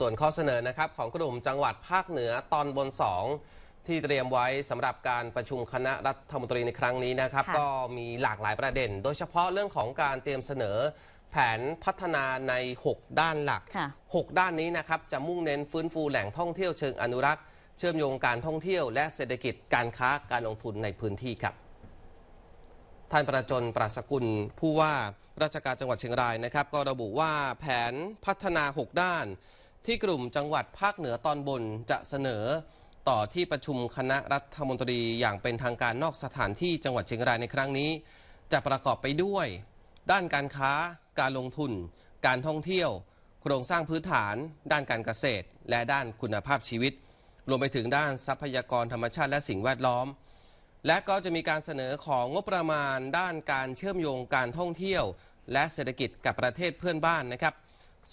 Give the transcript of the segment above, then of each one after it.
ส่วนข้อเสนอนะครับ ของกลุ่มจังหวัดภาคเหนือตอนบน 2 ที่เตรียมไว้สำหรับการประชุมคณะรัฐมนตรีในครั้งนี้นะครับ ก็มีหลากหลายประเด็น โดยเฉพาะเรื่องของการเตรียมเสนอแผนพัฒนาใน 6 ด้านหลัก 6 ด้านนี้นะครับ จะมุ่งเน้นฟื้นฟูแหล่งท่องเที่ยวเชิงอนุรักษ์เชื่อมโยงการท่องเที่ยวและเศรษฐกิจการค้าการลงทุนในพื้นที่ครับท่านประจนปราศกุลผู้ว่าราชการจังหวัดเชียงรายนะครับ ก็ระบุว่าแผนพัฒนา 6 ด้านที่กลุ่มจังหวัดภาคเหนือตอนบนจะเสนอต่อที่ประชุมคณะรัฐมนตรีอย่างเป็นทางการนอกสถานที่จังหวัดเชียงรายในครั้งนี้ จะประกอบไปด้วย ด้านการค้า การลงทุน การท่องเที่ยว โครงสร้างพื้นฐาน ด้านการเกษตร และด้านคุณภาพชีวิต รวมไปถึงด้านทรัพยากรธรรมชาติ และสิ่งแวดล้อม และก็จะมีการเสนอของงบประมาณ ด้านการเชื่อมโยงการท่องเที่ยว และเศรษฐกิจกับประเทศเพื่อนบ้านนะครับ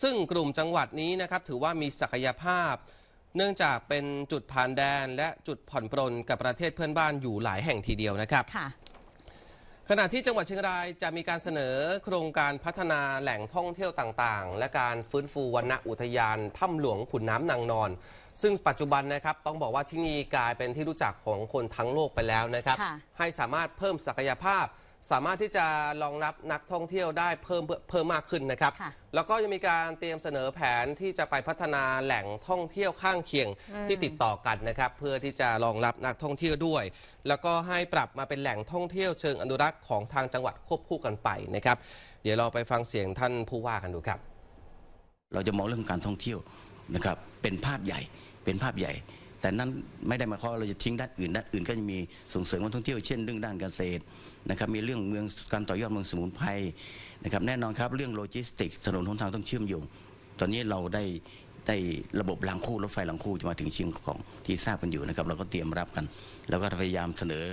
ซึ่งกลุ่มจังหวัดนี้นะครับถือว่ามีศักยภาพ เนื่องจากเป็นจุดผ่านแดนและจุดผ่อนปรนกับประเทศเพื่อนบ้านอยู่หลายแห่งทีเดียวนะครับค่ะขณะที่จังหวัดเชียงรายจะมีการเสนอโครงการพัฒนาแหล่งท่องเที่ยวต่างๆ และการฟื้นฟูวรรณอุทยานถ้ำหลวงขุนน้ำนางนอน ซึ่งปัจจุบันนะครับต้องบอกว่าที่นี่กลายเป็นที่รู้จักของคนทั้งโลกไปแล้วนะครับให้สามารถเพิ่มศักยภาพสามารถที่จะรองรับนักท่องเที่ยวได้เพิ่มเพิ่มมากขึ้นนะครับ แล้วก็ยังมีการเตรียมเสนอแผนที่จะไปพัฒนาแหล่งท่องเที่ยวข้างเคียงที่ติดต่อกันนะครับ เพื่อที่จะรองรับนักท่องเที่ยวด้วย แล้วก็ให้ปรับมาเป็นแหล่งท่องเที่ยว เชิงอนุรักษ์ของทางจังหวัดควบคู่กันไปนะครับเดี๋ยวเราไปฟังเสียงท่านผู้ว่ากันดูครับ เราจะมองเรื่องการท่องเที่ยวนะครับเป็นภาพใหญ่เป็นภาพใหญ่แต่นั้นไม่ได้มาข้อาเราจะทิ้งด้านอื่นด้านอื่นก็จะมีส่งเสริมการท่องเที่ยวเช่นเรื่องด้านการเกษตรนะครับมีเรื่องเมืองการต่อยอดเมืองสมุนไพรนะครับ แน่นอนครับเรื่องโลจิสติกถนนทุนทางต้องเชื่อมโยง ตอนนี้เราได้ได้ระบบรางคู่รถไฟรางคู่จะมาถึงเชียงของที่ทราบกันอยู่นะครับเราก็เตรียมรับกันแล้วก็พยายามเสนอ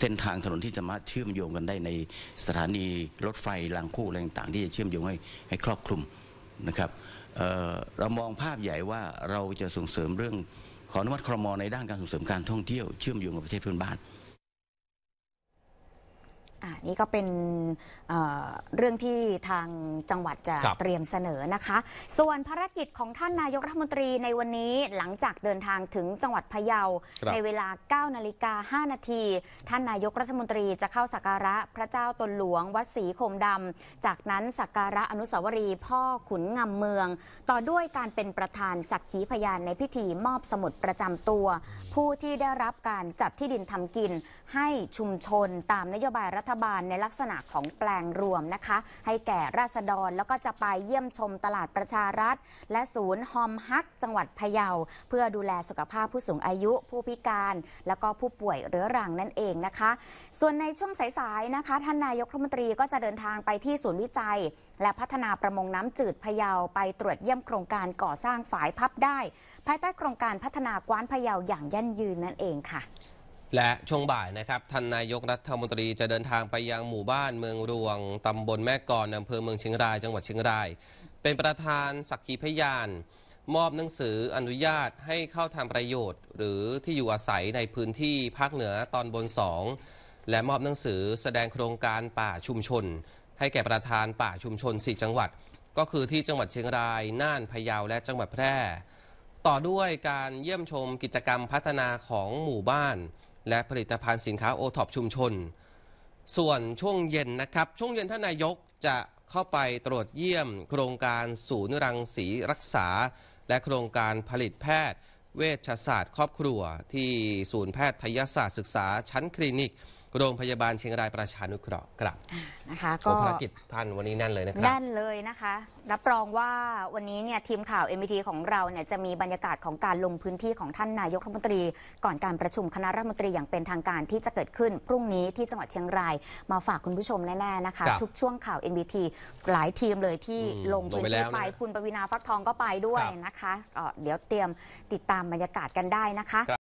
เส้นทางถนนที่จะมาเชื่อมโยงกันได้ในสถานีรถไฟรางคู่อะไรต่างๆ ที่จะเชื่อมโยงให้ให้ครอบคลุมนะครับเรามองภาพใหญ่ว่าเราจะส่งเสริมเรื่อง ขออนุมัติครมในด้านการส่งเสริมการท่องเที่ยวเชื่อมโยงกับประเทศเพื่อนบ้านนี่ก็เป็นเเรื่องที่ทางจังหวัดจะเตรียมเสนอนะคะ ส่วนภารกิจของท่านนายกรัฐมนตรีในวันนี้หลังจากเดินทางถึงจังหวัดพะเยา ในเวลา9นาฬิกา5นาทีท่านนายกรัฐมนตรีจะเข้าสักการะพระเจ้าตนหลวงวัดศรีโคมดำจากนั้นสักการะอนุสาวรีย์พ่อขุนงำเมือง ต่อด้วยการเป็นประธานสักขีพยานในพิธีมอบสมุดประจำตัว ผู้ที่ได้รับการจัดที่ดินทำกิน ให้ชุมชนตามนโยบายรัฐฐบาลในลักษณะของแปลงรวมนะคะ ให้แก่ราษฎรแล้วก็จะไปเยี่ยมชมตลาดประชารัฐ และศูนย์ฮอมฮักจังหวัดพะเยา เพื่อดูแลสุขภาพผู้สูงอายุ ผู้พิการ แล้วก็ผู้ป่วยเรื้อรังนั่นเองนะคะ ส่วนในช่วงสายๆนะคะ ท่านนายกรัฐมนตรีก็จะเดินทางไปที่ศูนย์วิจัย และพัฒนาประมงน้ำจืดพะเยาไปตรวจเยี่ยมโครงการก่อสร้างฝายพับได้ ภายใต้โครงการพัฒนากว้านพะเยาอย่างยั่งยืนนั่นเองค่ะและช่วงบ่ายนะครับท่านนายกรัฐมนตรีจะเดินทางไปยังหมู่บ้านเมืองรวงตำบลแม่กอนอำเภอเมืองเชียงราย จังหวัดเชียงราย เป็นประธานสักขีพยาน มอบหนังสืออนุญาตให้เข้าทำประโยชน์ หรือที่อยู่อาศัยในพื้นที่ภาคเหนือตอนบนสองและมอบหนังสือแสดงโครงการป่าชุมชน ให้แก่ประธานป่าชุมชน4จังหวัด ก็คือที่จังหวัดเชียงราย น่านพะเยาและจังหวัดแพร่ ต่อด้วยการเยี่ยมชมกิจกรรมพัฒนาของหมู่บ้านและผลิตภัณฑ์สินค้าโอท็อปชุมชน ส่วนช่วงเย็นนะครับ ช่วงเย็นท่านนายกจะเข้าไปตรวจเยี่ยมโครงการศูนย์รังสีรักษา และโครงการผลิตแพทย์เวชศาสตร์ครอบครัว ที่ศูนย์แพทยศาสตร์ศึกษาชั้นคลินิกโรงพยาบาลเชียงรายประชานุเคราะห์ครับนะคะก็ภารกิจท่านวันนี้แน่นเลยนะครับแน่นเลยนะคะ รับรองว่าวันนี้เนี่ยทีมข่าวเอ็ทีของเราเนี่ยจะมีบรรยากาศของการลงพื้นที่ของท่านนายกรัฐมนตรีก่อนการประชุมคณะรัฐมนตรีอย่างเป็นทางการที่จะเกิดขึ้นพรุ่งนี้ที่จังหวัดเชียงราย มาฝากคุณผู้ชมแน่ๆนะคะ ทุกช่วงข่าวเีทีหลายทีมเลยที่ลงพื้นที่ไปคุณปวีนาฟักทองก็ไปด้วยนะคะเดี๋ยวเตรียมติดตามบรรยากาศกันได้นะคะ